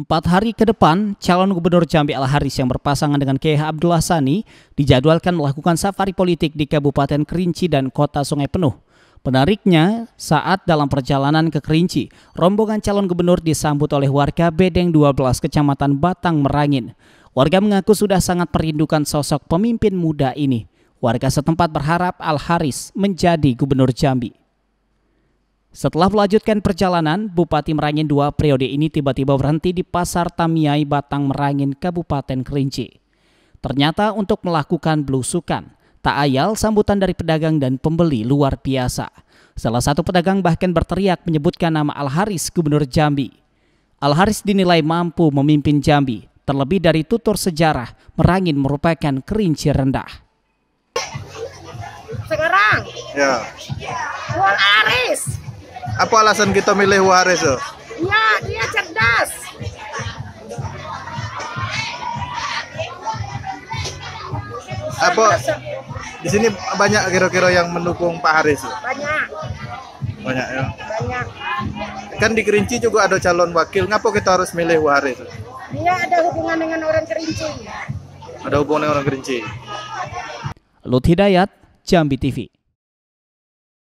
Empat hari ke depan, calon gubernur Jambi Al Haris yang berpasangan dengan KH Abdullah Sani dijadwalkan melakukan safari politik di Kabupaten Kerinci dan Kota Sungai Penuh. Penariknya, saat dalam perjalanan ke Kerinci, rombongan calon gubernur disambut oleh warga Bedeng 12 Kecamatan Batang Merangin. Warga mengaku sudah sangat merindukan sosok pemimpin muda ini. Warga setempat berharap Al Haris menjadi gubernur Jambi. Setelah melanjutkan perjalanan, Bupati Merangin II periode ini tiba-tiba berhenti di Pasar Tamiai Batang Merangin, Kabupaten Kerinci. Ternyata untuk melakukan belusukan, tak ayal sambutan dari pedagang dan pembeli luar biasa. Salah satu pedagang bahkan berteriak menyebutkan nama Al-Haris Gubernur Jambi. Al-Haris dinilai mampu memimpin Jambi, terlebih dari tutur sejarah Merangin merupakan Kerinci rendah sekarang ya Al Haris. Apa alasan kita milih Wahares? Iya, dia cerdas. Apa di sini banyak kira-kira yang mendukung Pak Haris? Banyak. Banyak ya. Banyak. Kan di Kerinci juga ada calon wakil. Ngapa kita harus milih Waharis? Dia ada hubungan dengan orang Kerinci. Ada hubungan dengan orang Kerinci. Lut Hidayat, Jambi TV.